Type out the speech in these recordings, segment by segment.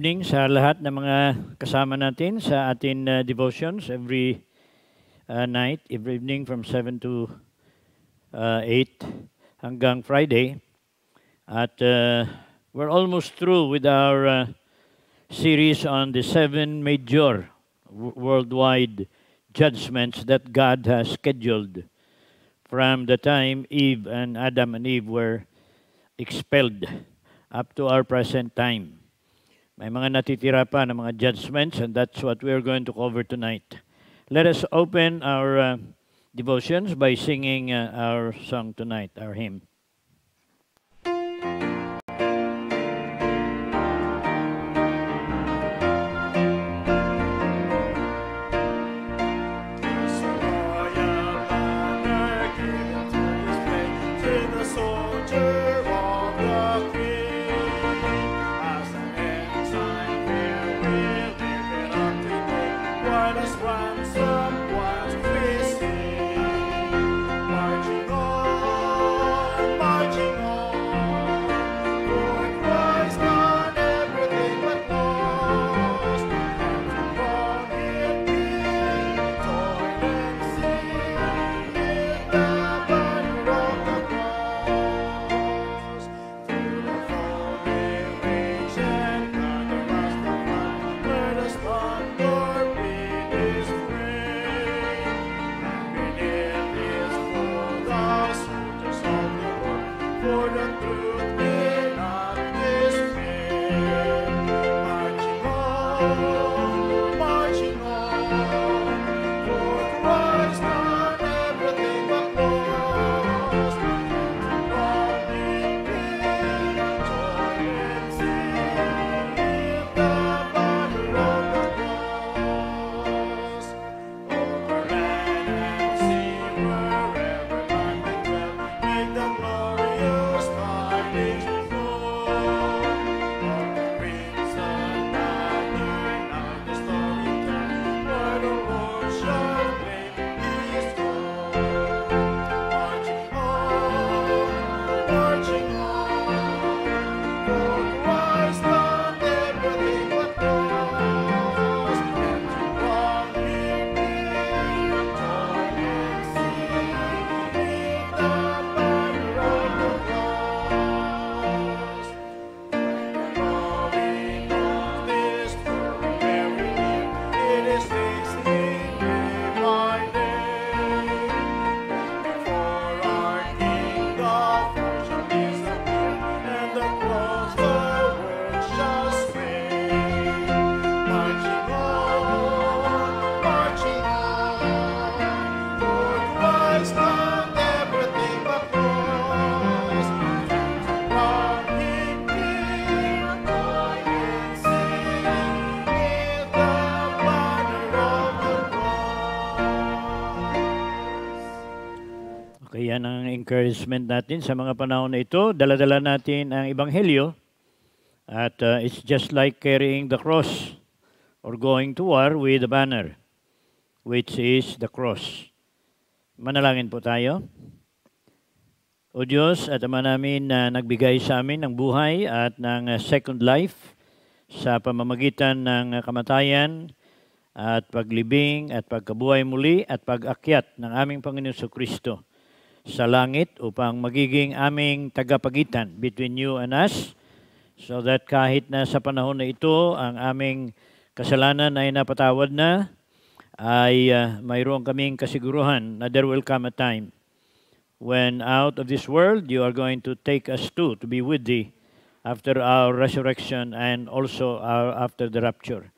evening sa lahat ng mga kasama natin sa ating uh, devotions every uh, night, every evening from 7 to uh, 8 hanggang Friday. At uh, we're almost through with our uh, series on the seven major worldwide judgments that God has scheduled from the time Eve and Adam and Eve were expelled up to our present time. May mga natitira pa ng mga judgments and that's what we're going to cover tonight. Let us open our uh, devotions by singing uh, our song tonight, our hymn. encouragement natin sa mga panahon na ito. Daladala natin ang Ebanghelyo at uh, it's just like carrying the cross or going to war with a banner, which is the cross. Manalangin po tayo. O Diyos at Ama namin na nagbigay sa amin ng buhay at ng uh, second life sa pamamagitan ng kamatayan at paglibing at pagkabuhay muli at pag-akyat ng aming Panginoon sa Kristo sa langit upang magiging aming tagapagitan between you and us so that kahit na sa panahon na ito ang aming kasalanan ay napatawad na ay uh, ah, mayroon kaming kasiguruhan na there will come a time when out of this world you are going to take us to to be with thee after our resurrection and also our, after the rapture.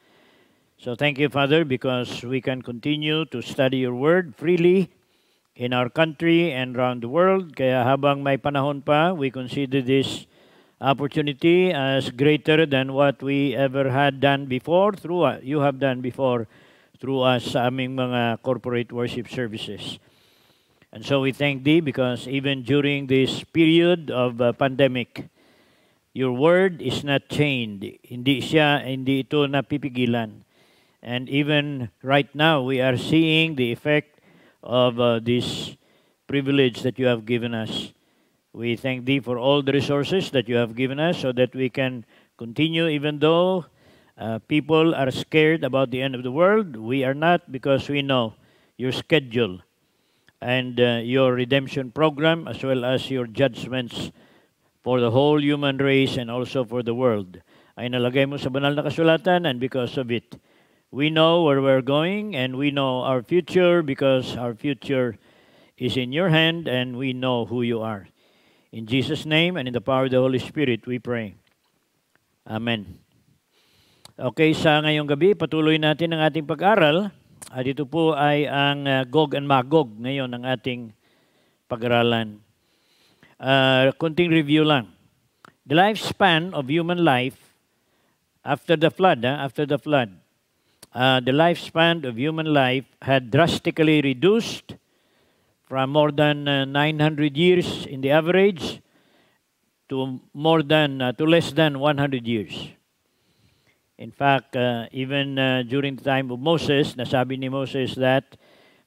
So thank you, Father, because we can continue to study your word freely in our country and around the world. Kaya habang may panahon pa, we consider this opportunity as greater than what we ever had done before, through uh, you have done before through us sa aming mga corporate worship services. And so we thank Thee because even during this period of uh, pandemic, Your word is not chained. Hindi siya, hindi ito napipigilan. And even right now, we are seeing the effect of uh, this privilege that you have given us. We thank Thee for all the resources that you have given us so that we can continue even though uh, people are scared about the end of the world. We are not because we know your schedule and uh, your redemption program as well as your judgments for the whole human race and also for the world ay nalagay mo sa banal na kasulatan and because of it, We know where we're going and we know our future because our future is in your hand and we know who you are. In Jesus' name and in the power of the Holy Spirit, we pray. Amen. Okay, sa ngayong gabi, patuloy natin ang ating pag-aral. Uh, dito po ay ang uh, Gog and Magog ngayon ang ating pag-aralan. Uh, kunting review lang. The lifespan of human life after the flood, ah, after the flood uh, the lifespan of human life had drastically reduced from more than uh, 900 years in the average to more than uh, to less than 100 years. In fact, uh, even uh, during the time of Moses, nasabi ni Moses that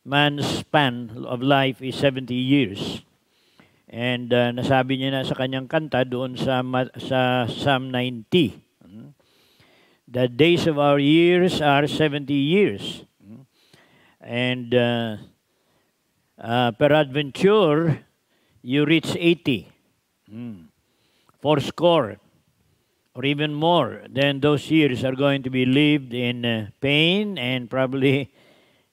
man's span of life is 70 years. And uh, nasabi niya na sa kanyang kanta doon sa, sa Psalm 90 The days of our years are 70 years. Mm-hmm. And uh, uh, per adventure, you reach 80. Mm. For score, or even more, then those years are going to be lived in uh, pain and probably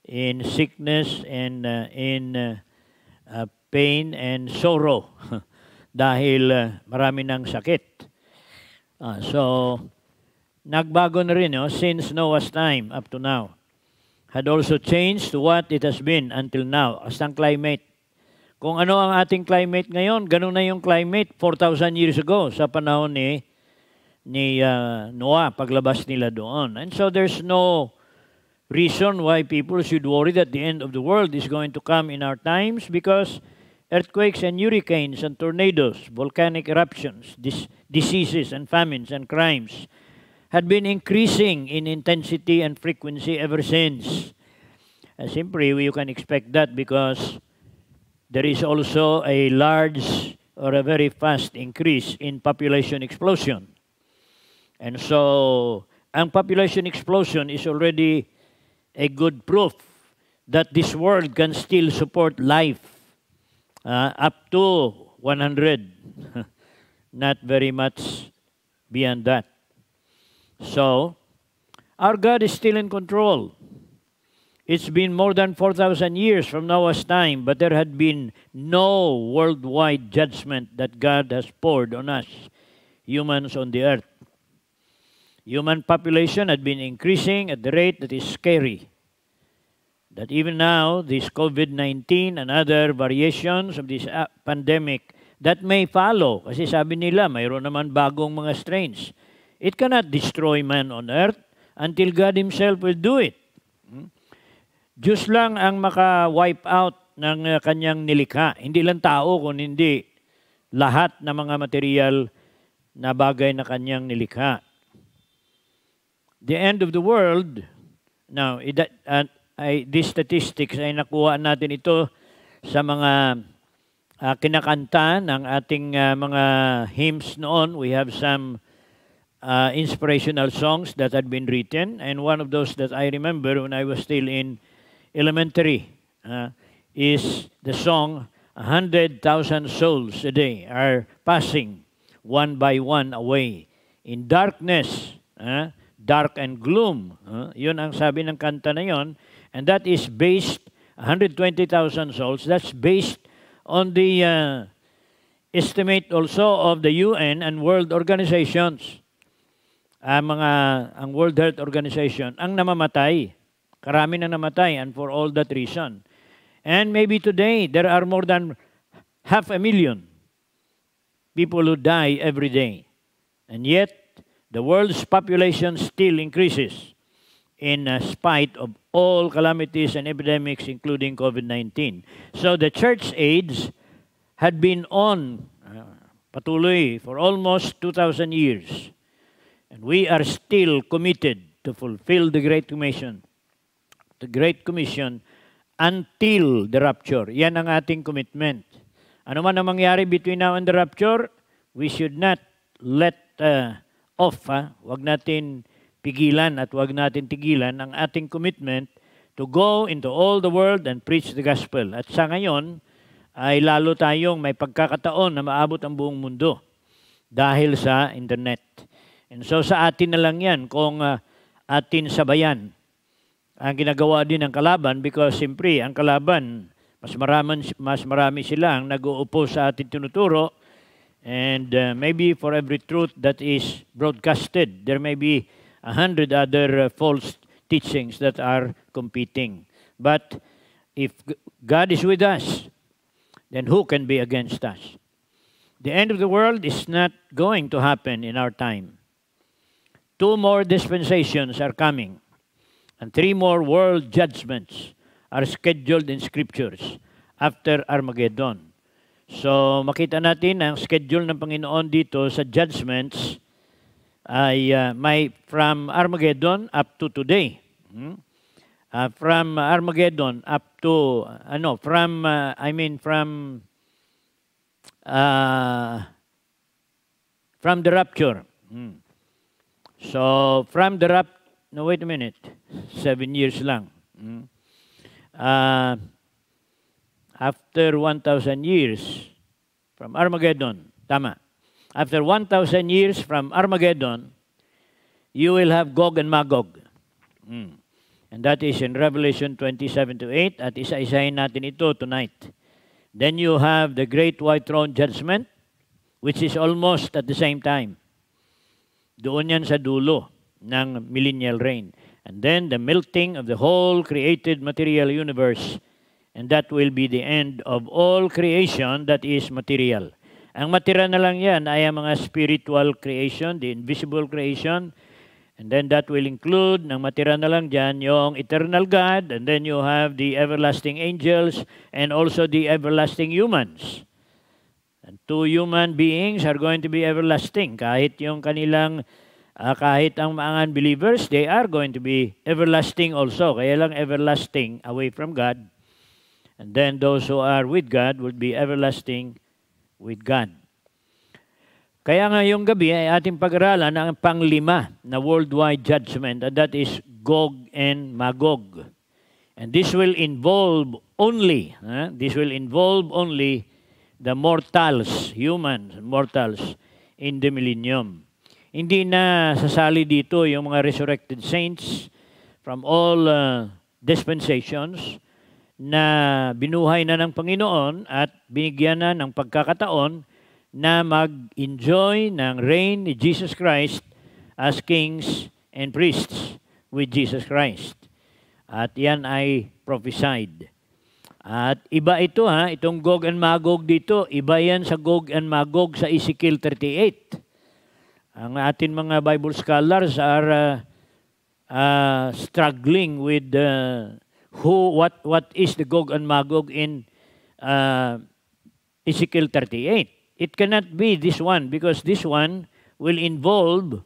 in sickness and uh, in uh, uh, pain and sorrow dahil uh, marami ng sakit. Uh, so, nagbago na rin, no? since Noah's time up to now, had also changed to what it has been until now, as ang climate. Kung ano ang ating climate ngayon, ganun na yung climate 4,000 years ago sa panahon ni, ni uh, Noah, paglabas nila doon. And so there's no reason why people should worry that the end of the world is going to come in our times because earthquakes and hurricanes and tornadoes, volcanic eruptions, dis diseases and famines and crimes – had been increasing in intensity and frequency ever since. simply, you can expect that because there is also a large or a very fast increase in population explosion. And so, and population explosion is already a good proof that this world can still support life uh, up to 100, not very much beyond that. So, our God is still in control. It's been more than 4,000 years from Noah's time, but there had been no worldwide judgment that God has poured on us, humans on the earth. Human population had been increasing at the rate that is scary. That even now, this COVID 19 and other variations of this pandemic that may follow, kasi sabi nila, mayroon naman bagong mga strains. It cannot destroy man on earth until God Himself will do it. Hmm? Diyos lang ang maka-wipe out ng uh, kanyang nilikha. Hindi lang tao, kung hindi lahat ng mga material na bagay na kanyang nilikha. The end of the world, now, that, uh, uh, ay, these statistics ay nakuha natin ito sa mga uh, kinakanta ng ating uh, mga hymns noon. We have some uh, inspirational songs that had been written, and one of those that I remember when I was still in elementary uh, is the song 100,000 Souls a Day Are Passing One by One Away in Darkness, uh, Dark and Gloom. Uh, yun ang sabi ng kanta na yun, and that is based, 120,000 souls, that's based on the uh, estimate also of the UN and world organizations ang mga ang World Health Organization ang namamatay. Karami na namatay and for all that reason. And maybe today there are more than half a million people who die every day. And yet the world's population still increases in uh, spite of all calamities and epidemics including COVID-19. So the church aids had been on uh, patuloy for almost 2000 years. And we are still committed to fulfill the Great Commission, the Great Commission, until the rapture. Yan ang ating commitment. Ano man ang mangyari between now and the rapture, we should not let uh, off, ha? wag natin pigilan at wag natin tigilan ang ating commitment to go into all the world and preach the gospel. At sa ngayon, ay lalo tayong may pagkakataon na maabot ang buong mundo dahil sa internet. And so sa atin na lang yan kung uh, atin sabayan ang ginagawa din ng kalaban because simply ang kalaban mas maraman mas marami silang nag-uupo sa atin tinuturo and uh, maybe for every truth that is broadcasted there may be a hundred other uh, false teachings that are competing but if God is with us then who can be against us the end of the world is not going to happen in our time Two more dispensations are coming, and three more world judgments are scheduled in scriptures after Armageddon. So makita natin ang schedule ng Panginoon dito sa judgments ay uh, may from Armageddon up to today. Hmm? Uh, from Armageddon up to ano from uh, I mean from uh, from the rapture. Hmm. So, from the rap, no, wait a minute, seven years lang. Mm. Uh, after 1,000 years from Armageddon, tama. After 1,000 years from Armageddon, you will have Gog and Magog. Mm. And that is in Revelation 27 to 8 at isa-isahin natin ito tonight. Then you have the Great White Throne Judgment, which is almost at the same time. Doon yan sa dulo ng millennial reign. And then the melting of the whole created material universe. And that will be the end of all creation that is material. Ang matira na lang yan ay ang mga spiritual creation, the invisible creation. And then that will include, ng matira na lang dyan, yung eternal God. And then you have the everlasting angels and also the everlasting humans. And two human beings are going to be everlasting. Kahit yung kanilang Uh, kahit ang mga believers they are going to be everlasting also. Kaya lang everlasting away from God. And then those who are with God would be everlasting with God. Kaya ngayong gabi ay ating pag-aralan ang panglima na worldwide judgment and that is Gog and Magog. And this will involve only, huh? this will involve only the mortals, humans, mortals in the millennium hindi na sasali dito yung mga resurrected saints from all uh, dispensations na binuhay na ng Panginoon at binigyan na ng pagkakataon na mag-enjoy ng reign ni Jesus Christ as kings and priests with Jesus Christ. At yan ay prophesied. At iba ito ha, itong Gog and Magog dito, iba yan sa Gog and Magog sa Ezekiel 38. Ang atin mga Bible scholars are uh, uh, struggling with uh, who, what, what is the Gog and Magog in uh, Ezekiel 38. It cannot be this one because this one will involve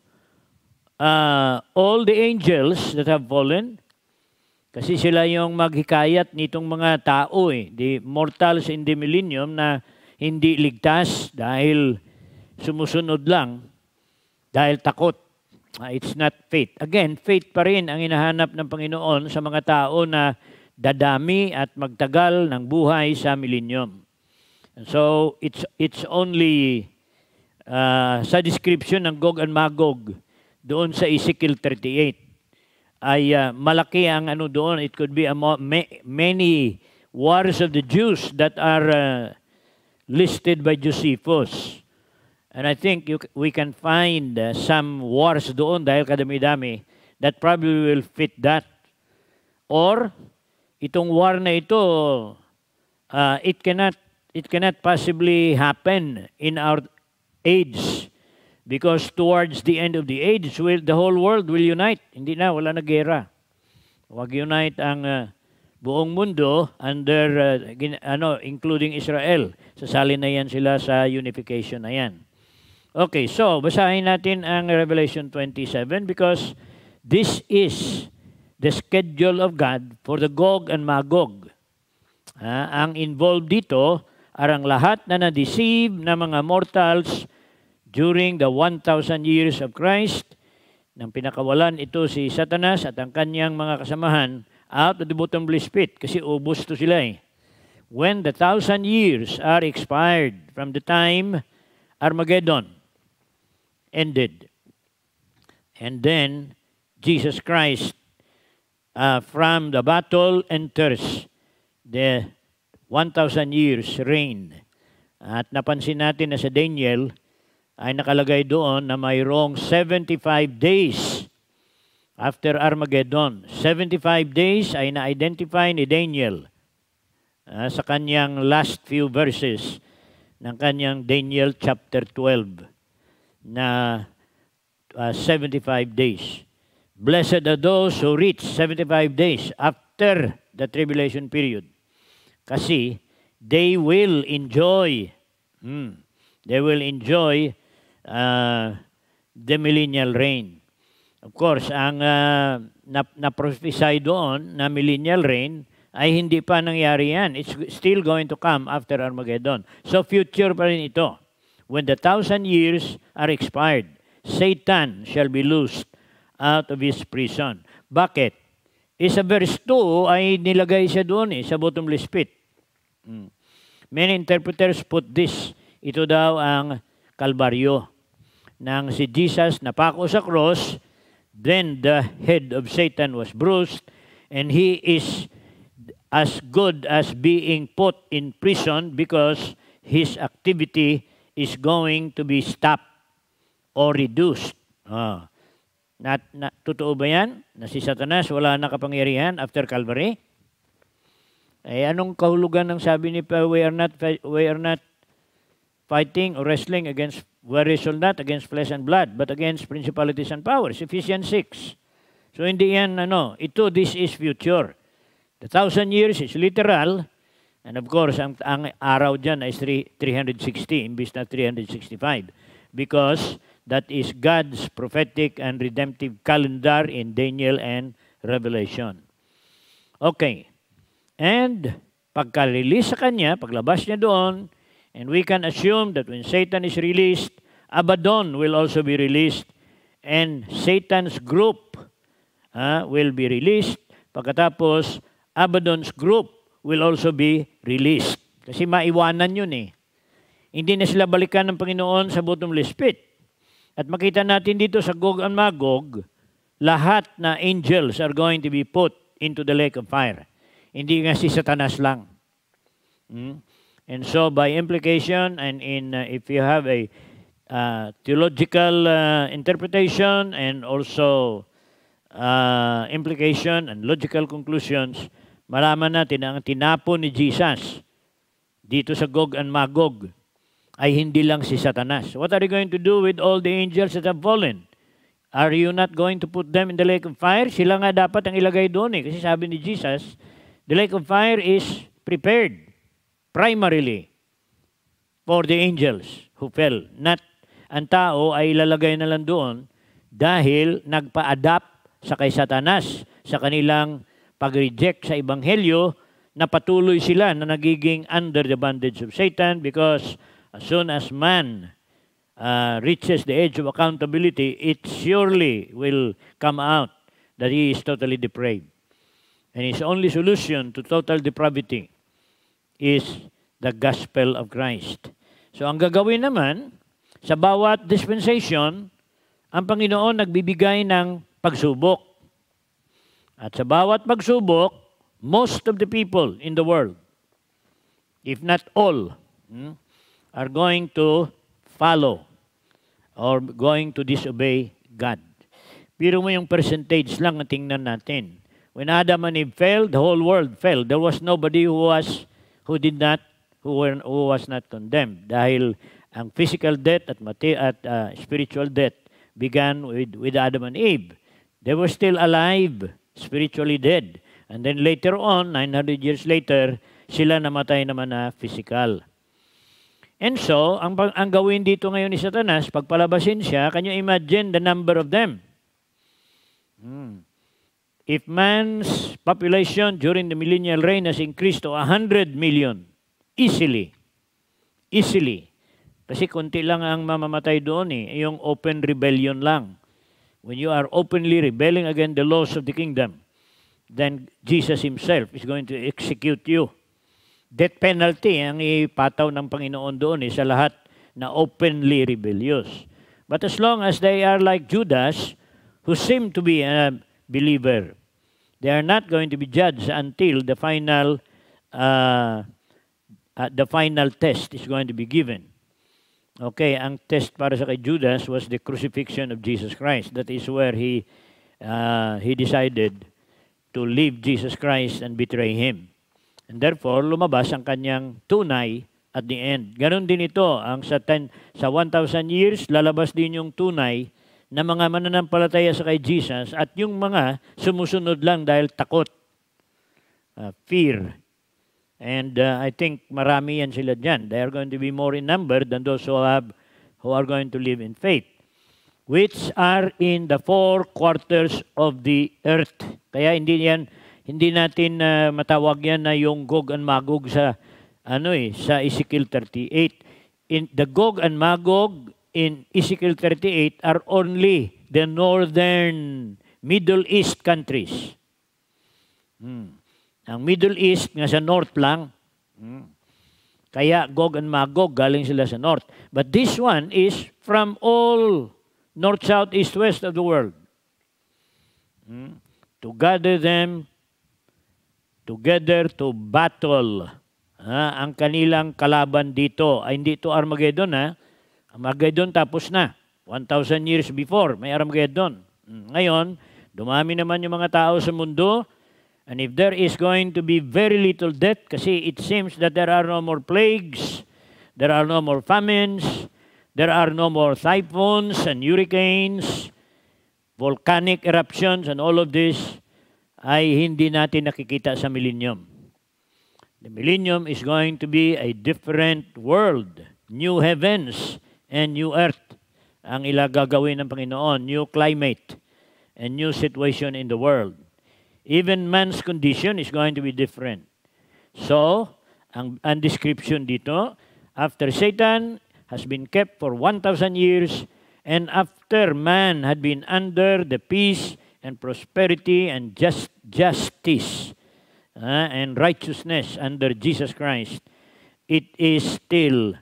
uh, all the angels that have fallen kasi sila yung maghikayat nitong mga tao eh, the mortals in the millennium na hindi ligtas dahil sumusunod lang dahil takot. Ah, it's not faith. Again, faith pa rin ang inahanap ng Panginoon sa mga tao na dadami at magtagal ng buhay sa millennium. And So, it's, it's only uh, sa description ng Gog and Magog doon sa Ezekiel 38 ay uh, malaki ang ano doon. It could be a mo- ma- many wars of the Jews that are uh, listed by Josephus. And I think you, we can find uh, some wars doon dahil kadami-dami that probably will fit that. Or itong war na ito, uh, it cannot it cannot possibly happen in our age because towards the end of the age, will, the whole world will unite. Hindi na, wala na gera. Wag unite ang uh, buong mundo under, uh, gin, ano, including Israel. Sasali na yan sila sa unification na yan. Okay, so basahin natin ang Revelation 27 because this is the schedule of God for the Gog and Magog. Ah, ang involved dito ang lahat na na-deceive na mga mortals during the 1,000 years of Christ. Nang pinakawalan ito si Satanas at ang kanyang mga kasamahan out of the bottomless pit kasi ubos to sila eh. When the thousand years are expired from the time Armageddon, ended. And then Jesus Christ uh, from the battle enters the 1,000 years reign. At napansin natin na sa Daniel ay nakalagay doon na mayroong 75 days after Armageddon. 75 days ay na-identify ni Daniel uh, sa kanyang last few verses ng kanyang Daniel chapter 12 na uh, ah, 75 days. Blessed are those who reach 75 days after the tribulation period. Kasi they will enjoy, hmm, they will enjoy uh, the millennial reign. Of course, ang uh, na-prophesy na doon na millennial reign ay hindi pa nangyari yan. It's still going to come after Armageddon. So future pa rin ito when the thousand years are expired, Satan shall be loosed out of his prison. Bakit? Eh, sa verse 2 ay nilagay siya doon eh, sa bottomless pit. Hmm. Many interpreters put this. Ito daw ang kalbaryo. ng si Jesus na pako sa cross, then the head of Satan was bruised, and he is as good as being put in prison because his activity is going to be stopped or reduced. Ah. Not, na, totoo ba yan? Na si Satanas wala na kapangyarihan after Calvary? Eh, anong kahulugan ng sabi ni Paul, we are not, we are not fighting or wrestling against, we wrestle not against flesh and blood, but against principalities and powers. Ephesians 6. So in the end, ano, ito, this is future. The thousand years is literal, And of course, ang, ang araw dyan ay 360, imbis na 365. Because that is God's prophetic and redemptive calendar in Daniel and Revelation. Okay. And pagka-release sa kanya, paglabas niya doon, and we can assume that when Satan is released, Abaddon will also be released, and Satan's group uh, will be released. Pagkatapos, Abaddon's group will also be released. Kasi maiwanan yun eh. Hindi na sila balikan ng Panginoon sa bottomless pit. At makita natin dito sa Gog and Magog, lahat na angels are going to be put into the lake of fire. Hindi nga si Satanas lang. Hmm? And so by implication and in uh, if you have a uh, theological uh, interpretation and also uh, implication and logical conclusions, malaman natin na ang tinapo ni Jesus dito sa Gog and Magog ay hindi lang si Satanas. What are you going to do with all the angels that have fallen? Are you not going to put them in the lake of fire? Sila nga dapat ang ilagay doon eh. Kasi sabi ni Jesus, the lake of fire is prepared primarily for the angels who fell. Not ang tao ay ilalagay na lang doon dahil nagpa-adapt sa kay Satanas sa kanilang pag-reject sa Ebanghelyo, na patuloy sila na nagiging under the bondage of Satan because as soon as man uh, reaches the edge of accountability, it surely will come out that he is totally depraved. And his only solution to total depravity is the gospel of Christ. So ang gagawin naman, sa bawat dispensation, ang Panginoon nagbibigay ng pagsubok. At sa bawat magsubok, most of the people in the world, if not all, hmm, are going to follow or going to disobey God. Pero mo yung percentage lang ang tingnan natin. When Adam and Eve fell, the whole world fell. There was nobody who was who did not who, were, who was not condemned dahil ang physical death at mate, at uh, spiritual death began with with Adam and Eve. They were still alive spiritually dead. And then later on, 900 years later, sila namatay naman na physical. And so, ang, ang gawin dito ngayon ni Satanas, pagpalabasin siya, can you imagine the number of them? Hmm. If man's population during the millennial reign has increased to 100 million, easily, easily, kasi konti lang ang mamamatay doon eh, yung open rebellion lang when you are openly rebelling against the laws of the kingdom, then Jesus himself is going to execute you. Death penalty ang ipataw ng Panginoon doon eh, sa lahat na openly rebellious. But as long as they are like Judas, who seem to be a believer, they are not going to be judged until the final, uh, uh, the final test is going to be given. Okay, ang test para sa kay Judas was the crucifixion of Jesus Christ. That is where he, uh, he decided to leave Jesus Christ and betray Him. And therefore, lumabas ang kanyang tunay at the end. Ganon din ito, ang sa, ten, sa 1,000 years, lalabas din yung tunay na mga mananampalataya sa kay Jesus at yung mga sumusunod lang dahil takot, uh, fear, And uh, I think marami yan sila dyan. They are going to be more in number than those who, have, who are going to live in faith, which are in the four quarters of the earth. Kaya hindi yan, hindi natin uh, matawag yan na yung Gog and Magog sa, ano eh, sa Ezekiel 38. In the Gog and Magog in Ezekiel 38 are only the northern Middle East countries. Hmm. Ang Middle East nga sa north lang. Hmm. Kaya Gog and Magog galing sila sa north. But this one is from all north, south, east, west of the world. Hmm. To gather them together to battle. Ha, ang kanilang kalaban dito ay hindi to Armageddon ha. Armageddon tapos na. 1,000 years before, may Armageddon. Hmm. Ngayon, dumami naman yung mga tao sa mundo, And if there is going to be very little death, kasi it seems that there are no more plagues, there are no more famines, there are no more typhoons and hurricanes, volcanic eruptions and all of this, ay hindi natin nakikita sa millennium. The millennium is going to be a different world, new heavens and new earth ang ilagagawin ng Panginoon, new climate and new situation in the world. Even man's condition is going to be different. So, ang, ang description dito, after Satan has been kept for 1,000 years, and after man had been under the peace and prosperity and just, justice uh, and righteousness under Jesus Christ, it is still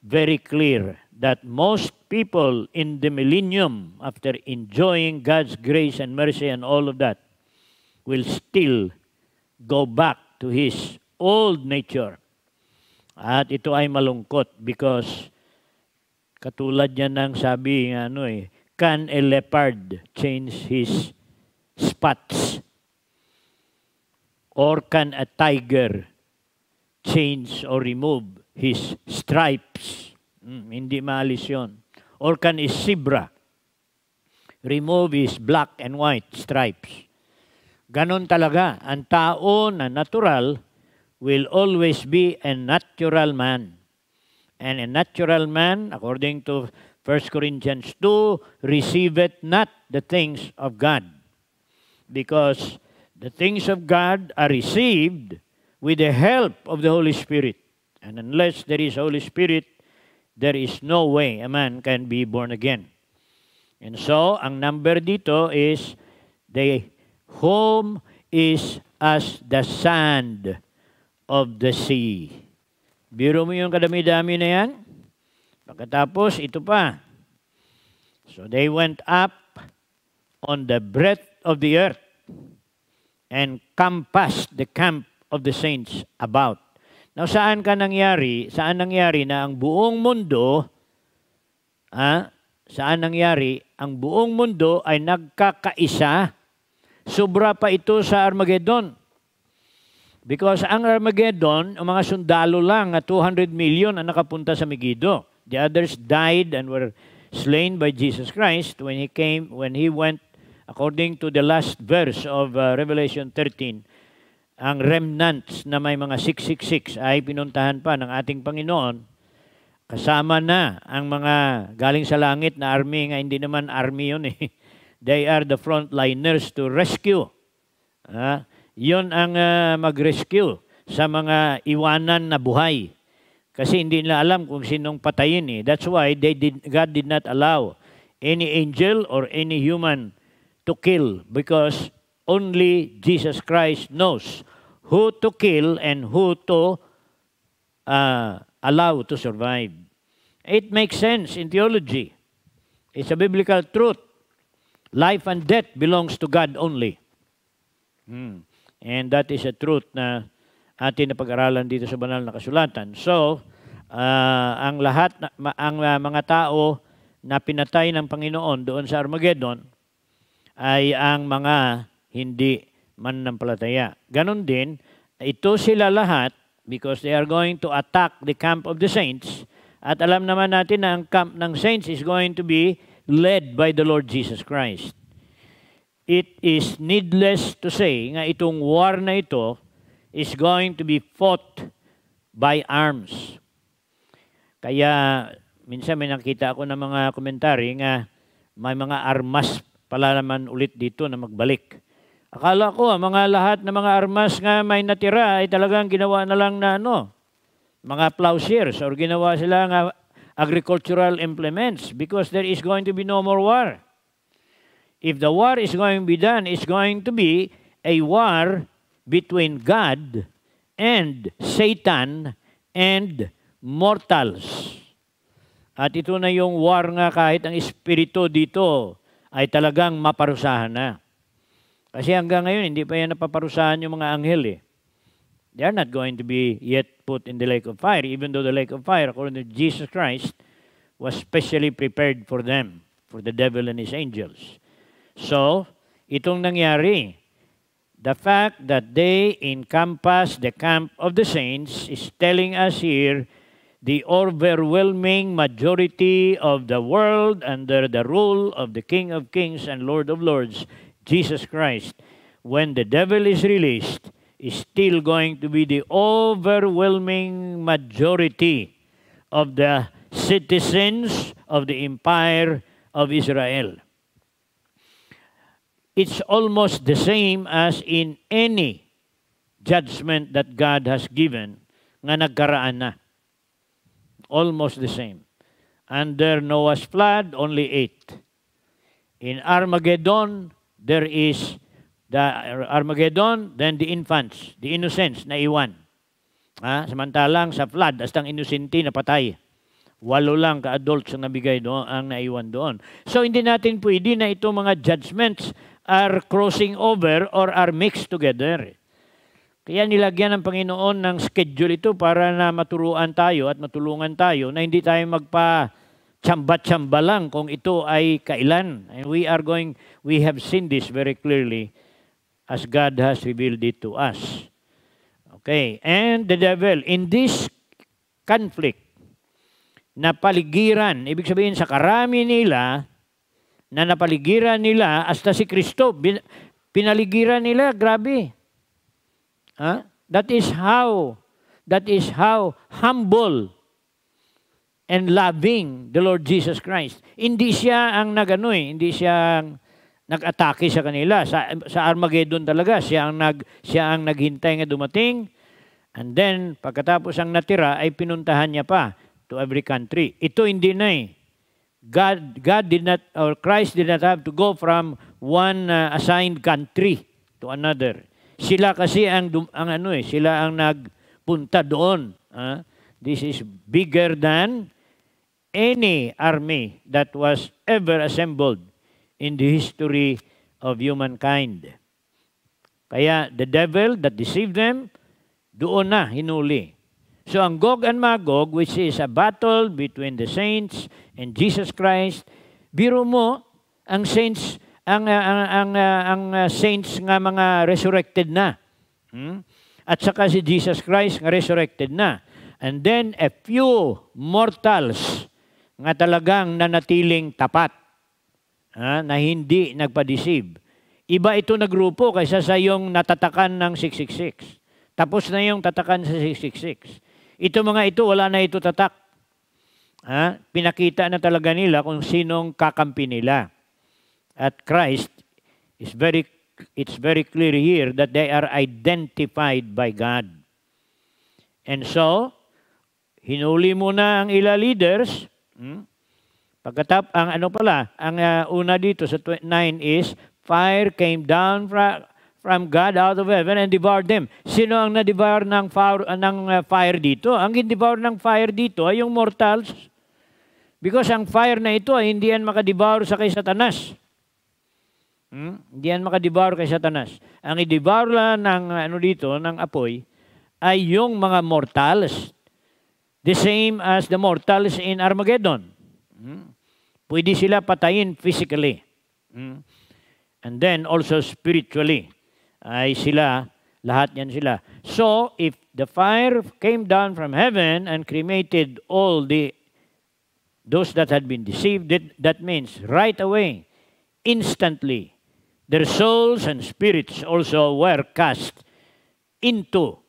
very clear that most people in the millennium, after enjoying God's grace and mercy and all of that, will still go back to his old nature. At ito ay malungkot because katulad niya ng sabi ng ano eh, can a leopard change his spots? Or can a tiger change or remove his stripes? Hmm, hindi maalis yun. Or can a zebra remove his black and white stripes? Ganon talaga. Ang tao na natural will always be a natural man. And a natural man, according to 1 Corinthians 2, receiveth not the things of God. Because the things of God are received with the help of the Holy Spirit. And unless there is Holy Spirit, there is no way a man can be born again. And so, ang number dito is they home is as the sand of the sea. Biro mo yung kadami-dami na yan. Pagkatapos, ito pa. So they went up on the breadth of the earth and come past the camp of the saints about. Now, saan ka nangyari? Saan nangyari na ang buong mundo, ha? Ah, saan nangyari? Ang buong mundo ay nagkakaisa Sobra pa ito sa Armageddon. Because ang Armageddon, ang mga sundalo lang 200 million ang nakapunta sa Megiddo. The others died and were slain by Jesus Christ when he came, when he went, according to the last verse of uh, Revelation 13, ang remnants na may mga 666 ay pinuntahan pa ng ating Panginoon kasama na ang mga galing sa langit na army nga hindi naman army yun eh They are the frontliners to rescue. Ha? Yun ang uh, mag-rescue sa mga iwanan na buhay. Kasi hindi nila alam kung sinong patayin eh. That's why they did, God did not allow any angel or any human to kill because only Jesus Christ knows who to kill and who to uh, allow to survive. It makes sense in theology. It's a biblical truth. Life and death belongs to God only. Hmm. And that is a truth na atin na pag-aralan dito sa banal na kasulatan. So, uh, ang lahat na, ma, ang uh, mga tao na pinatay ng Panginoon doon sa Armageddon ay ang mga hindi mananampalataya. Ganon din, ito sila lahat because they are going to attack the camp of the saints at alam naman natin na ang camp ng saints is going to be led by the Lord Jesus Christ. It is needless to say nga itong war na ito is going to be fought by arms. Kaya minsan may nakita ako ng mga komentary nga may mga armas pala naman ulit dito na magbalik. Akala ko, mga lahat ng mga armas nga may natira ay talagang ginawa na lang na ano, mga plowshares or ginawa sila nga agricultural implements because there is going to be no more war. If the war is going to be done, it's going to be a war between God and Satan and mortals. At ito na yung war nga kahit ang espiritu dito ay talagang maparusahan na. Kasi hanggang ngayon, hindi pa yan napaparusahan yung mga anghel eh. they're not going to be yet put in the lake of fire, even though the lake of fire, according to Jesus Christ, was specially prepared for them, for the devil and his angels. So, itong nangyari, the fact that they encompass the camp of the saints is telling us here the overwhelming majority of the world under the rule of the King of Kings and Lord of Lords, Jesus Christ. When the devil is released, is still going to be the overwhelming majority of the citizens of the empire of Israel. It's almost the same as in any judgment that God has given nga nagkaraan na. Almost the same. Under Noah's flood, only eight. In Armageddon, there is the Armageddon, then the infants, the innocents na iwan. Ha? Samantalang sa flood, hastang innocenti na patay. Walo lang ka-adults ang nabigay doon, ang naiwan doon. So hindi natin pwede na itong mga judgments are crossing over or are mixed together. Kaya nilagyan ng Panginoon ng schedule ito para na maturuan tayo at matulungan tayo na hindi tayo magpa tsamba-tsamba lang kung ito ay kailan. And we are going, we have seen this very clearly as God has revealed it to us. Okay, and the devil, in this conflict na paligiran, ibig sabihin sa karami nila, na napaligiran nila, hasta si Kristo, pinaligiran nila, grabe. Huh? That is how, that is how humble and loving the Lord Jesus Christ. Hindi siya ang naganoy, hindi siya ang nag-atake sa kanila. Sa, sa Armageddon talaga, siya ang, nag, siya ang naghintay nga dumating. And then, pagkatapos ang natira, ay pinuntahan niya pa to every country. Ito hindi na eh. God, God did not, or Christ did not have to go from one uh, assigned country to another. Sila kasi ang, ang ano eh, sila ang nagpunta doon. Huh? Ah. This is bigger than any army that was ever assembled in the history of humankind. Kaya the devil that deceived them, doon na hinuli. So ang Gog and Magog, which is a battle between the saints and Jesus Christ, biro mo, ang saints, ang, ang, ang, ang, ang saints nga mga resurrected na. Hmm? At saka si Jesus Christ nga resurrected na. And then a few mortals nga talagang nanatiling tapat ha, na hindi nagpa nagpadisib. Iba ito na grupo kaysa sa yung natatakan ng 666. Tapos na yung tatakan sa 666. Ito mga ito, wala na ito tatak. Ha? Pinakita na talaga nila kung sinong kakampi nila. At Christ is very it's very clear here that they are identified by God. And so, hinuli mo na ang ila leaders, hmm? Pagkatap, ang ano pala, ang uh, una dito sa 9 is, fire came down from, from God out of heaven and devoured them. Sino ang na-devour ng, fire, uh, ng uh, fire dito? Ang in-devour ng fire dito ay yung mortals. Because ang fire na ito ay hindi yan makadevour sa kay Satanas. Hmm? Hindi yan makadevour kay Satanas. Ang i-devour ng uh, ano dito, ng apoy, ay yung mga mortals. The same as the mortals in Armageddon. Hmm? Pwede sila patayin physically. Hmm? And then also spiritually. Ay sila, lahat yan sila. So, if the fire came down from heaven and cremated all the those that had been deceived, that, that means right away, instantly, their souls and spirits also were cast into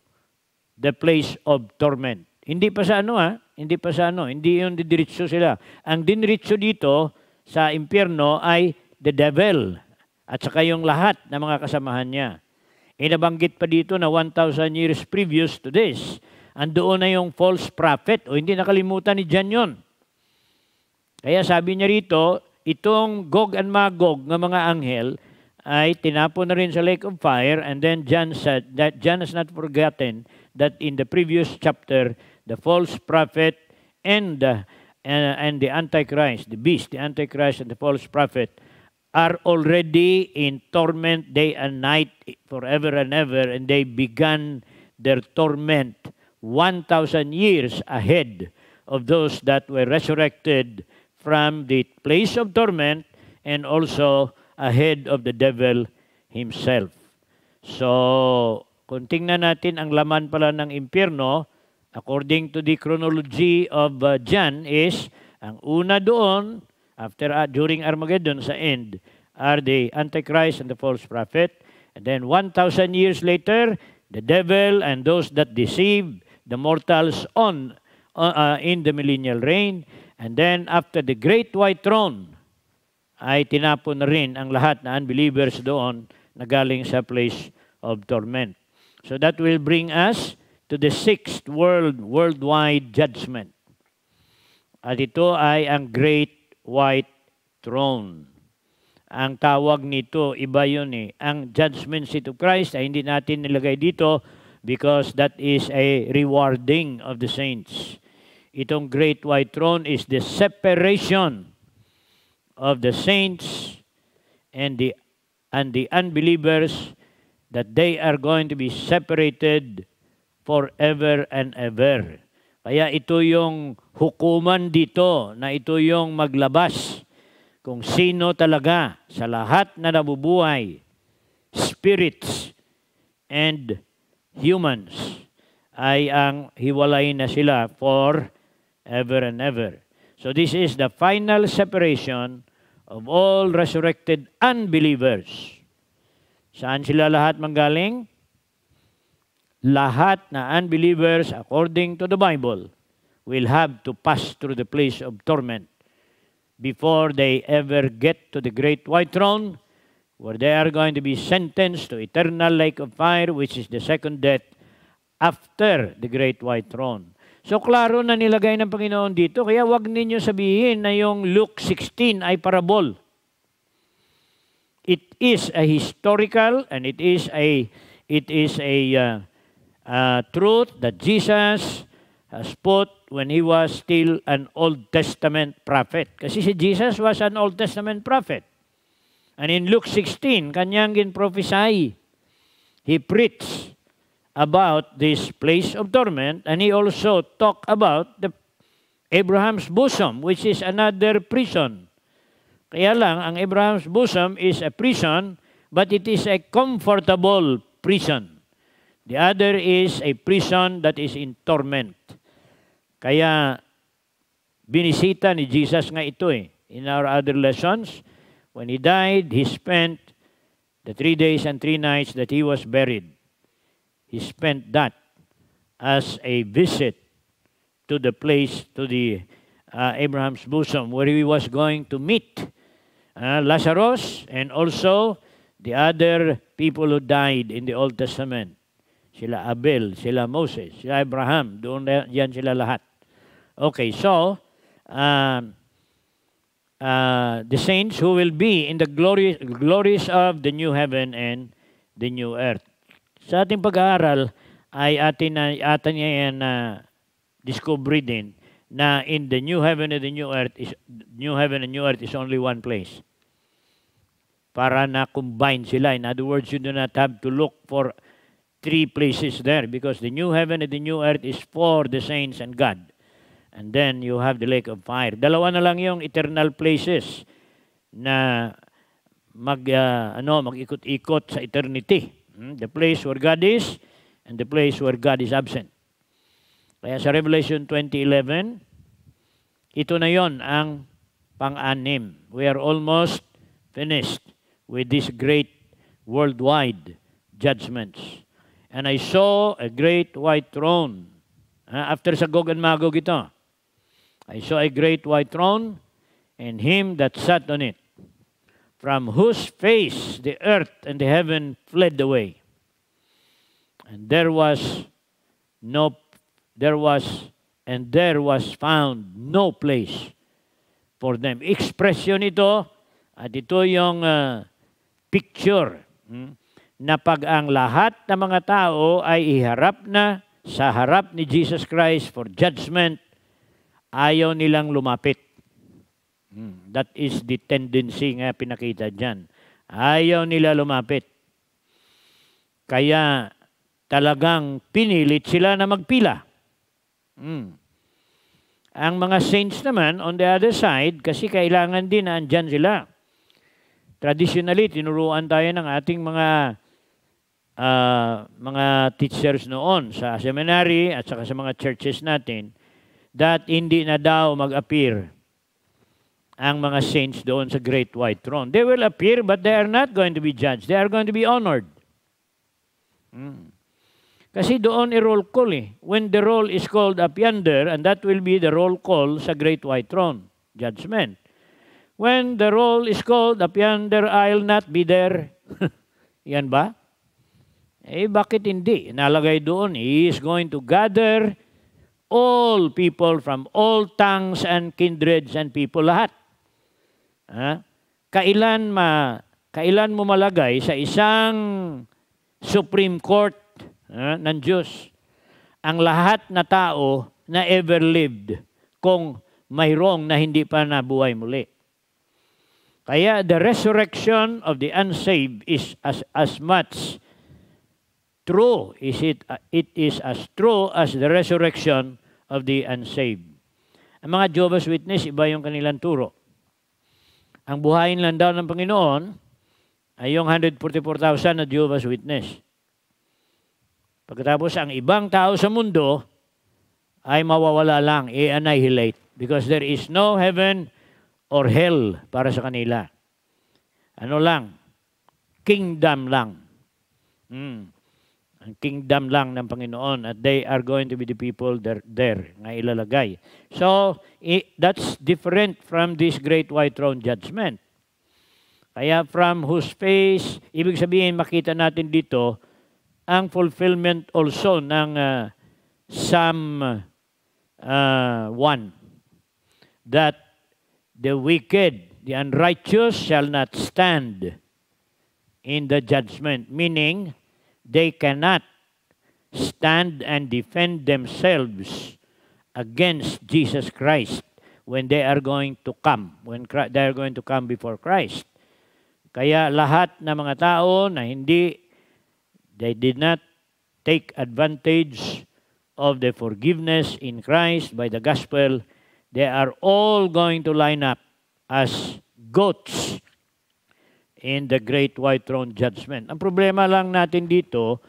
the place of torment. Hindi pa sa ano ah, hindi pa sa ano, hindi yung didiritso sila. Ang diniritso dito sa impyerno ay the devil at saka yung lahat ng mga kasamahan niya. Inabanggit pa dito na 1,000 years previous to this, andoon na yung false prophet o hindi nakalimutan ni John yun. Kaya sabi niya rito, itong Gog and Magog ng mga anghel ay tinapon na rin sa lake of fire and then John said that John has not forgotten that in the previous chapter the false prophet, and the, and, uh, and the Antichrist, the beast, the Antichrist, and the false prophet are already in torment day and night forever and ever, and they began their torment 1,000 years ahead of those that were resurrected from the place of torment and also ahead of the devil himself. So, kung tingnan natin ang laman pala ng impyerno, according to the chronology of uh, John is ang una doon after uh, during Armageddon sa end are the antichrist and the false prophet and then 1000 years later the devil and those that deceive the mortals on uh, uh, in the millennial reign and then after the great white throne ay tinapon na rin ang lahat na unbelievers doon na galing sa place of torment so that will bring us to the Sixth World Worldwide Judgment. At ito ay ang Great White Throne. Ang tawag nito, iba yun eh. Ang judgment seat of Christ ay hindi natin nilagay dito because that is a rewarding of the saints. Itong Great White Throne is the separation of the saints and the and the unbelievers that they are going to be separated forever and ever. Kaya ito yung hukuman dito na ito yung maglabas kung sino talaga sa lahat na nabubuhay, spirits and humans, ay ang hiwalay na sila for ever and ever. So this is the final separation of all resurrected unbelievers. Saan sila lahat manggaling? lahat na unbelievers according to the Bible will have to pass through the place of torment before they ever get to the great white throne where they are going to be sentenced to eternal lake of fire which is the second death after the great white throne. So klaro na nilagay ng Panginoon dito kaya wag ninyo sabihin na yung Luke 16 ay parable. It is a historical and it is a it is a uh, uh, truth that Jesus has put when he was still an Old Testament prophet. Kasi si Jesus was an Old Testament prophet. And in Luke 16, kanyang ginprophesy. He preached about this place of torment and he also talked about the Abraham's bosom, which is another prison. Kaya lang, ang Abraham's bosom is a prison, but it is a comfortable prison. The other is a prison that is in torment. Kaya binisita ni Jesus nga ito eh. In our other lessons, when he died, he spent the three days and three nights that he was buried. He spent that as a visit to the place, to the uh, Abraham's bosom, where he was going to meet uh, Lazarus and also the other people who died in the Old Testament sila Abel, sila Moses, sila Abraham, doon yan sila lahat. Okay, so, uh, uh, the saints who will be in the glorious, glories of the new heaven and the new earth. Sa ating pag-aaral, ay atin na, atin yan na uh, discovery din na in the new heaven and the new earth is new heaven and new earth is only one place para na combine sila. In other words, you do not have to look for three places there because the new heaven and the new earth is for the saints and God. And then you have the lake of fire. Dalawa na lang yung eternal places na mag uh, ano mag-ikot-ikot sa eternity. Hmm? The place where God is and the place where God is absent. Kaya sa Revelation 20:11 ito na yon ang pang-anim. We are almost finished with this great worldwide judgments. And I saw a great white throne. After sa Gog and Magog ito. I saw a great white throne and him that sat on it, from whose face the earth and the heaven fled away. And there was no there was and there was found no place for them. Expression ito at ito yung uh, picture hmm, na pag ang lahat ng mga tao ay iharap na sa harap ni Jesus Christ for judgment, ayaw nilang lumapit. Hmm. That is the tendency nga pinakita dyan. Ayaw nila lumapit. Kaya talagang pinilit sila na magpila. Hmm. Ang mga saints naman, on the other side, kasi kailangan din na andyan sila. Traditionally, tinuruan tayo ng ating mga uh, mga teachers noon sa seminary at saka sa mga churches natin that hindi na daw mag-appear ang mga saints doon sa Great White Throne. They will appear but they are not going to be judged. They are going to be honored. Hmm. Kasi doon i-roll call eh. When the roll is called up yonder, and that will be the roll call sa Great White Throne, judgment. When the roll is called up yonder, I'll not be there. Yan ba? Eh bakit hindi? Nalagay doon, He is going to gather all people from all tongues and kindreds and people lahat. Ha? Kailan ma kailan mo malagay sa isang Supreme Court ha, ng Diyos ang lahat na tao na ever lived kung mayroong na hindi pa nabuhay muli. Kaya the resurrection of the unsaved is as, as much true is it, uh, it is as true as the resurrection of the unsaved. Ang mga Jehovah's Witness, iba yung kanilang turo. Ang buhayin lang daw ng Panginoon ay yung 144,000 na Jehovah's Witness. Pagkatapos, ang ibang tao sa mundo ay mawawala lang, i-annihilate eh, because there is no heaven or hell para sa kanila. Ano lang? Kingdom lang. Hmm ang kingdom lang ng Panginoon at they are going to be the people there, there na ilalagay. So, it, that's different from this great white throne judgment. Kaya from whose face, ibig sabihin makita natin dito, ang fulfillment also ng uh, Psalm uh, 1 that the wicked, the unrighteous shall not stand in the judgment. Meaning, They cannot stand and defend themselves against Jesus Christ when they are going to come, when they are going to come before Christ. Kaya lahat ng mga tao na hindi, they did not take advantage of the forgiveness in Christ by the gospel, they are all going to line up as goats in the Great White Throne Judgment. Ang problema lang natin dito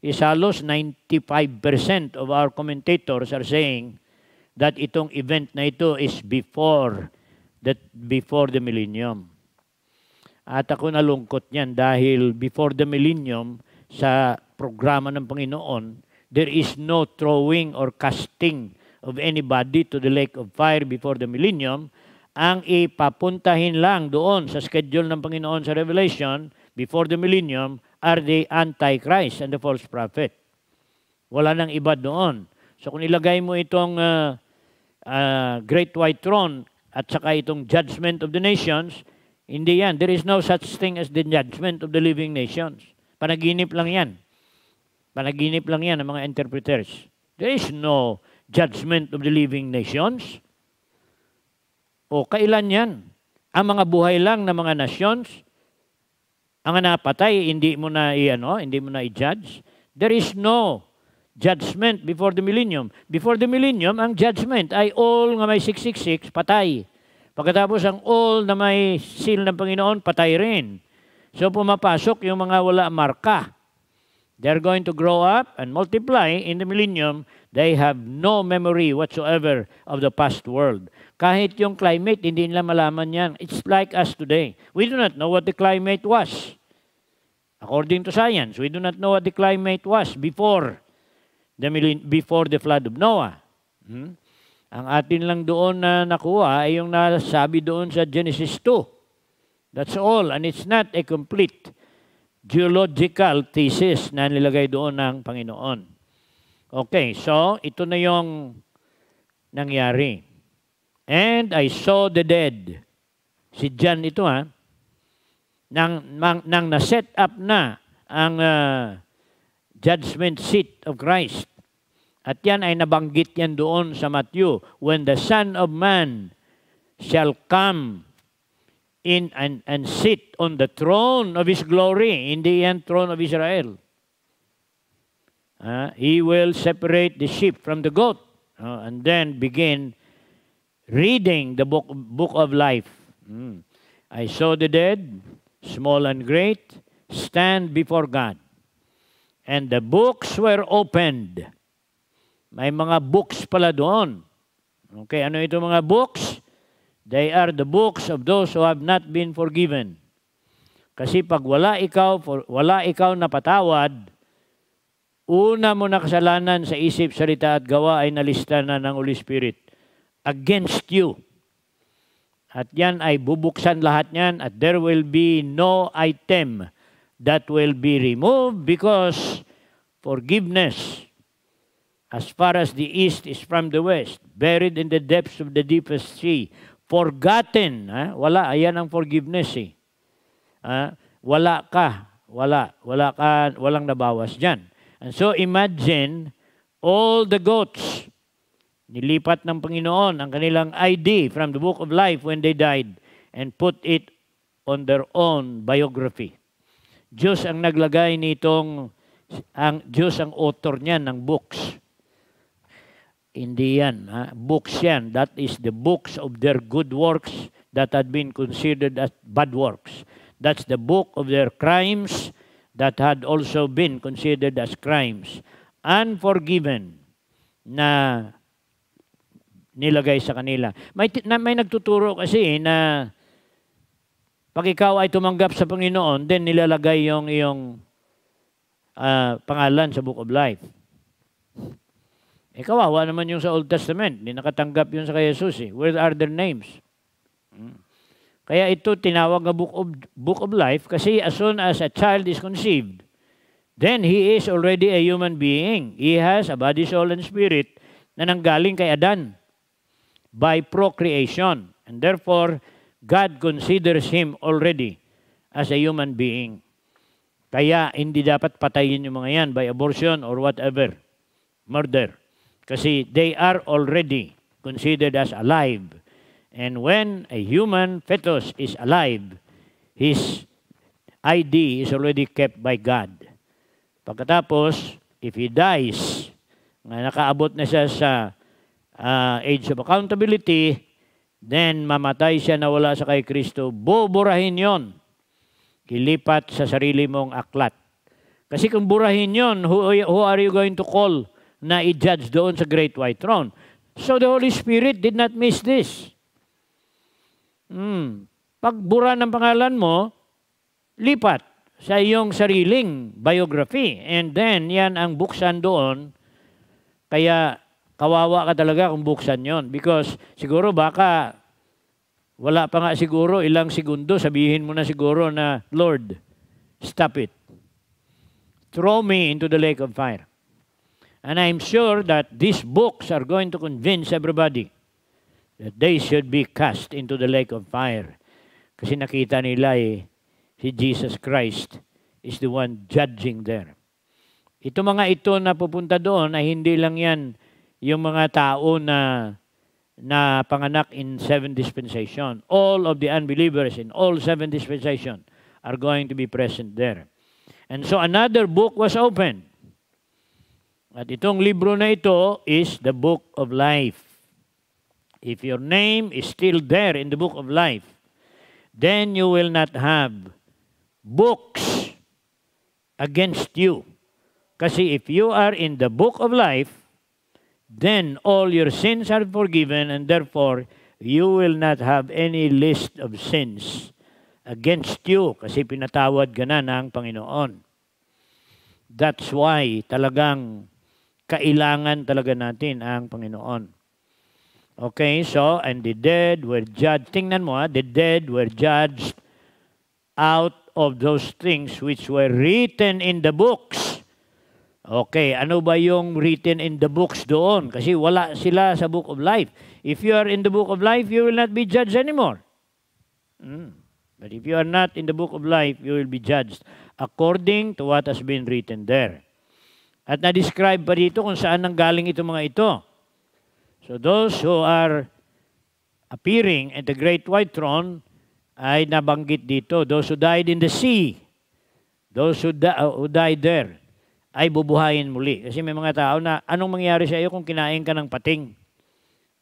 is halos 95% of our commentators are saying that itong event na ito is before that before the millennium. At ako nalungkot niyan dahil before the millennium sa programa ng Panginoon, there is no throwing or casting of anybody to the lake of fire before the millennium ang ipapuntahin lang doon sa schedule ng Panginoon sa Revelation before the millennium are the Antichrist and the false prophet. Wala nang iba doon. So kung ilagay mo itong uh, uh, Great White Throne at saka itong Judgment of the Nations, hindi yan. There is no such thing as the judgment of the living nations. Panaginip lang yan. Panaginip lang yan ng mga interpreters. There is no judgment of the living nations. O kailan yan? Ang mga buhay lang ng mga nations, ang napatay, hindi mo na i-ano, hindi mo na i-judge. There is no judgment before the millennium. Before the millennium, ang judgment ay all nga may 666, patay. Pagkatapos ang all na may seal ng Panginoon, patay rin. So pumapasok yung mga wala marka. They're going to grow up and multiply in the millennium. They have no memory whatsoever of the past world. Kahit yung climate, hindi nila malaman yan. It's like us today. We do not know what the climate was. According to science, we do not know what the climate was before the, before the flood of Noah. Hmm? Ang atin lang doon na nakuha ay yung nasabi doon sa Genesis 2. That's all. And it's not a complete geological thesis na nilagay doon ng Panginoon. Okay, so ito na yung nangyari. And I saw the dead. Si John ito ha. Nang, nang, nang na-set up na ang uh, judgment seat of Christ. At yan ay nabanggit yan doon sa Matthew. When the Son of Man shall come in and, and sit on the throne of His glory, in the end throne of Israel. Uh, he will separate the sheep from the goat uh, and then begin reading the book, book of life. Mm. I saw the dead, small and great, stand before God. And the books were opened. May mga books pala doon. Okay, ano ito mga books? They are the books of those who have not been forgiven. Kasi pag wala ikaw, for, wala ikaw na patawad, una mo na kasalanan sa isip, salita at gawa ay nalista na ng Holy Spirit against you. At yan ay bubuksan lahat yan at there will be no item that will be removed because forgiveness as far as the east is from the west, buried in the depths of the deepest sea, forgotten. Ha? Wala, ayan ang forgiveness eh. Ha? Wala ka, wala, wala ka, walang nabawas dyan. And so imagine all the goats Nilipat ng Panginoon ang kanilang ID from the book of life when they died and put it on their own biography. Diyos ang naglagay nitong, ang, Diyos ang author niya ng books. Hindi yan, ha? books yan. That is the books of their good works that had been considered as bad works. That's the book of their crimes that had also been considered as crimes. Unforgiven na nilagay sa kanila. May, na, may nagtuturo kasi eh, na pag ikaw ay tumanggap sa Panginoon, then nilalagay yung iyong uh, pangalan sa Book of Life. Eh, kawawa naman yung sa Old Testament. Hindi nakatanggap yun sa kay Jesus. Eh. Where are their names? Hmm. Kaya ito tinawag na book of, book of Life kasi as soon as a child is conceived, then he is already a human being. He has a body, soul, and spirit na nanggaling kay Adan by procreation. And therefore, God considers him already as a human being. Kaya hindi dapat patayin yung mga yan by abortion or whatever, murder. Kasi they are already considered as alive. And when a human fetus is alive, his ID is already kept by God. Pagkatapos, if he dies, na nakaabot na siya sa uh, age of accountability, then mamatay siya na wala sa kay Kristo, buburahin yon. Kilipat sa sarili mong aklat. Kasi kung burahin yon, who, who are you going to call na i-judge doon sa Great White Throne? So the Holy Spirit did not miss this. Hmm. Pagbura ng pangalan mo, lipat sa iyong sariling biography. And then, yan ang buksan doon. Kaya kawawa ka talaga kung buksan yon Because siguro baka wala pa nga siguro ilang segundo, sabihin mo na siguro na, Lord, stop it. Throw me into the lake of fire. And I'm sure that these books are going to convince everybody that they should be cast into the lake of fire. Kasi nakita nila eh, si Jesus Christ is the one judging there. Ito mga ito na pupunta doon ay hindi lang yan yung mga tao na na panganak in seven dispensation. All of the unbelievers in all seven dispensation are going to be present there. And so another book was opened. At itong libro na ito is the book of life. If your name is still there in the book of life, then you will not have books against you. Kasi if you are in the book of life, Then all your sins are forgiven, and therefore you will not have any list of sins against you kasi pinatawad ka na ng Panginoon. That's why talagang kailangan talaga natin ang Panginoon. Okay, so, and the dead were judged. Tingnan mo ha, ah, the dead were judged out of those things which were written in the books Okay, ano ba yung written in the books doon? Kasi wala sila sa book of life. If you are in the book of life, you will not be judged anymore. Mm. But if you are not in the book of life, you will be judged according to what has been written there. At na-describe pa dito kung saan nang galing itong mga ito. So those who are appearing at the great white throne ay nabanggit dito. Those who died in the sea. Those who, di who died there ay bubuhayin muli. Kasi may mga tao na, anong mangyari sa iyo kung kinain ka ng pating?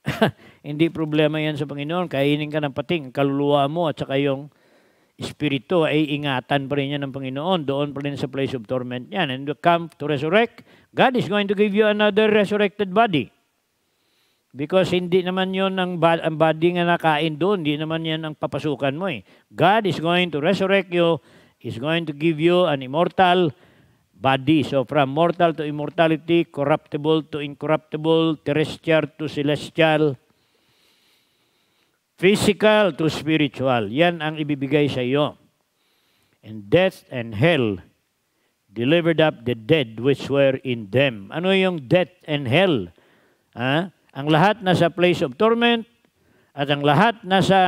Hindi problema yan sa Panginoon. Kainin ka ng pating, kaluluwa mo at saka yung espiritu ay ingatan pa rin yan ng Panginoon. Doon pa rin sa place of torment yan. And you come to resurrect, God is going to give you another resurrected body. Because hindi naman yon ang, ang body nga nakain doon, hindi naman yan ang papasukan mo eh. God is going to resurrect you, is going to give you an immortal body body. So from mortal to immortality, corruptible to incorruptible, terrestrial to celestial, physical to spiritual. Yan ang ibibigay sa iyo. And death and hell delivered up the dead which were in them. Ano yung death and hell? Ha? Ang lahat nasa place of torment at ang lahat nasa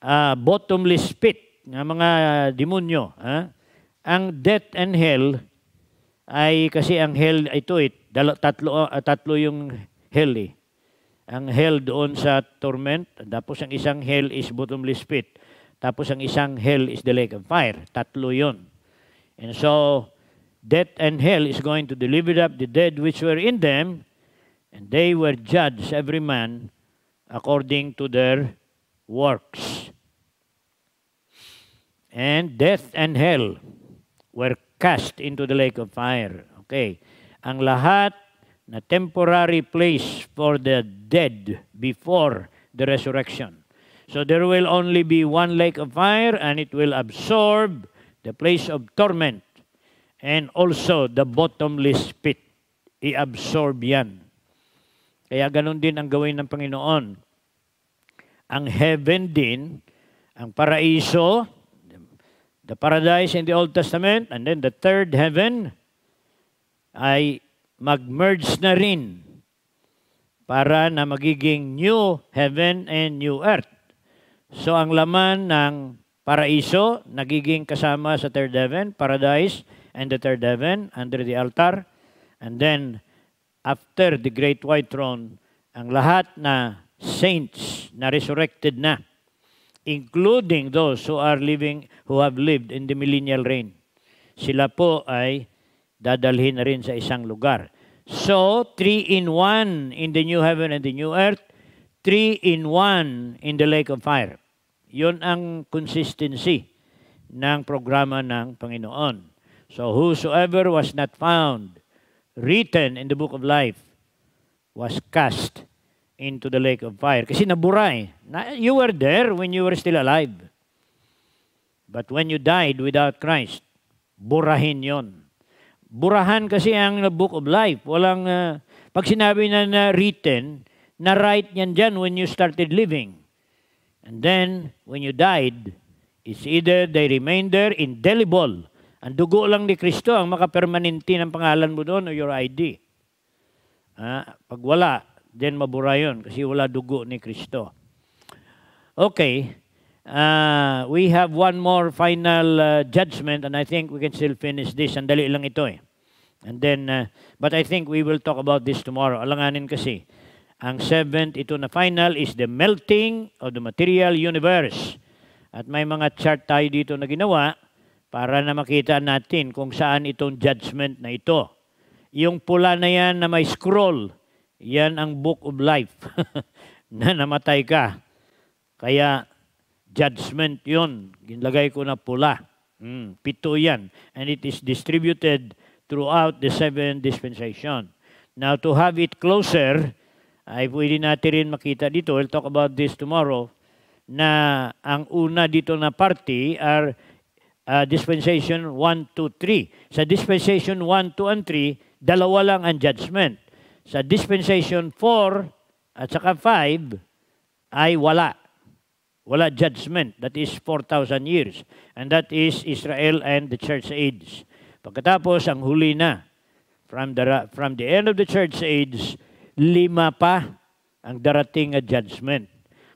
uh, ah, bottomless pit ng mga demonyo. Ha? Ang death and hell ay kasi ang hell ito it eh, dalo, tatlo ah, tatlo yung hell eh. Ang hell doon sa torment, tapos ang isang hell is bottomless pit. Tapos ang isang hell is the lake of fire. Tatlo yon. And so, death and hell is going to deliver up the dead which were in them, and they were judged every man according to their works. And death and hell were cast into the lake of fire. Okay. Ang lahat na temporary place for the dead before the resurrection. So there will only be one lake of fire and it will absorb the place of torment and also the bottomless pit. I-absorb yan. Kaya ganun din ang gawin ng Panginoon. Ang heaven din, ang paraiso, the paradise in the Old Testament, and then the third heaven ay mag-merge na rin para na magiging new heaven and new earth. So ang laman ng paraiso nagiging kasama sa third heaven, paradise and the third heaven under the altar. And then after the great white throne, ang lahat na saints na resurrected na including those who are living who have lived in the millennial reign. Sila po ay dadalhin na rin sa isang lugar. So, three in one in the new heaven and the new earth, three in one in the lake of fire. Yun ang consistency ng programa ng Panginoon. So, whosoever was not found written in the book of life was cast into the lake of fire. Kasi nabura eh. You were there when you were still alive. But when you died without Christ, burahin yon. Burahan kasi ang book of life. Walang, uh, pag sinabi na na written, na write niyan dyan when you started living. And then, when you died, it's either they remain there indelible. Ang dugo lang ni Kristo ang makapermanente ng pangalan mo doon o your ID. Ah, pag wala, then mabura yun kasi wala dugo ni Kristo. Okay, uh, we have one more final uh, judgment and I think we can still finish this. Sandali lang ito eh. And then, uh, but I think we will talk about this tomorrow. Alanganin kasi. Ang seventh, ito na final, is the melting of the material universe. At may mga chart tayo dito na ginawa para na makita natin kung saan itong judgment na ito. Yung pula na yan na may scroll, yan ang book of life na namatay ka. Kaya judgment yun. Ginlagay ko na pula. Mm, pito yan. And it is distributed throughout the seven dispensation. Now to have it closer, ay pwede natin rin makita dito, we'll talk about this tomorrow, na ang una dito na party are uh, dispensation 1, 2, 3. Sa dispensation 1, 2, and 3, dalawa lang ang judgment sa dispensation 4 at saka 5 ay wala. Wala judgment. That is 4,000 years. And that is Israel and the church age. Pagkatapos, ang huli na. From the, from the end of the church age, lima pa ang darating na judgment.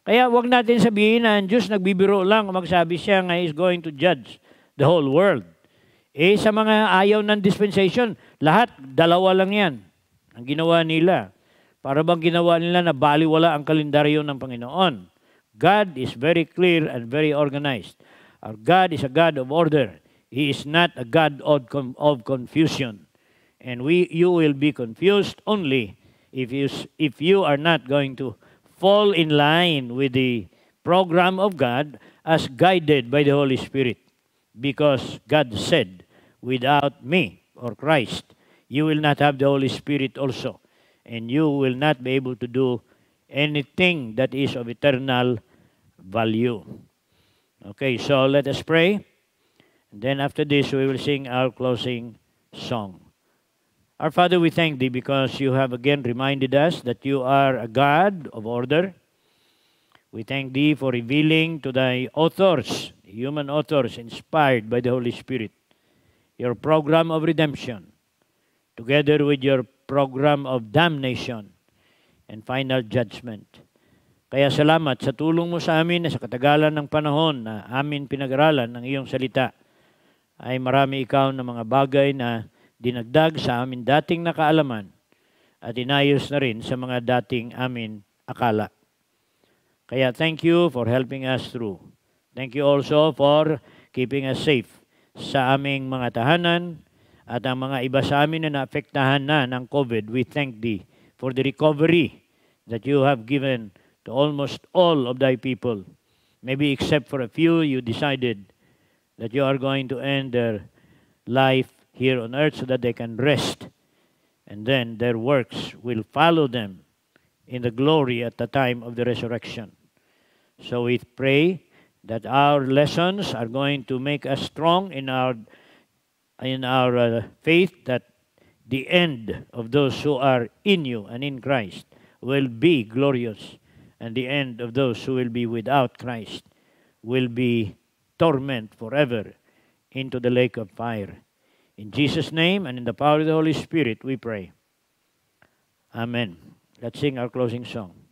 Kaya wag natin sabihin na ang Diyos nagbibiro lang kung magsabi siya nga is going to judge the whole world. Eh, sa mga ayaw ng dispensation, lahat, dalawa lang yan. Ang ginawa nila, para bang ginawa nila na baliwala ang kalendaryo ng Panginoon. God is very clear and very organized. Our God is a God of order. He is not a God of, of confusion. And we, you will be confused only if you, if you are not going to fall in line with the program of God as guided by the Holy Spirit. Because God said, without me or Christ, you will not have the Holy Spirit also. And you will not be able to do anything that is of eternal value. Okay, so let us pray. And then after this, we will sing our closing song. Our Father, we thank Thee because You have again reminded us that You are a God of order. We thank Thee for revealing to Thy authors, human authors inspired by the Holy Spirit, Your program of redemption together with your program of damnation and final judgment. Kaya salamat sa tulong mo sa amin na sa katagalan ng panahon na amin pinag-aralan ng iyong salita ay marami ikaw ng mga bagay na dinagdag sa amin dating nakaalaman at inayos na rin sa mga dating amin akala. Kaya thank you for helping us through. Thank you also for keeping us safe sa aming mga tahanan at ang mga iba sa amin na naapektahan na ng COVID, we thank Thee for the recovery that You have given to almost all of Thy people. Maybe except for a few, You decided that You are going to end their life here on earth so that they can rest. And then their works will follow them in the glory at the time of the resurrection. So we pray that our lessons are going to make us strong in our in our uh, faith that the end of those who are in you and in Christ will be glorious, and the end of those who will be without Christ will be torment forever into the lake of fire. In Jesus' name and in the power of the Holy Spirit, we pray. Amen. Let's sing our closing song.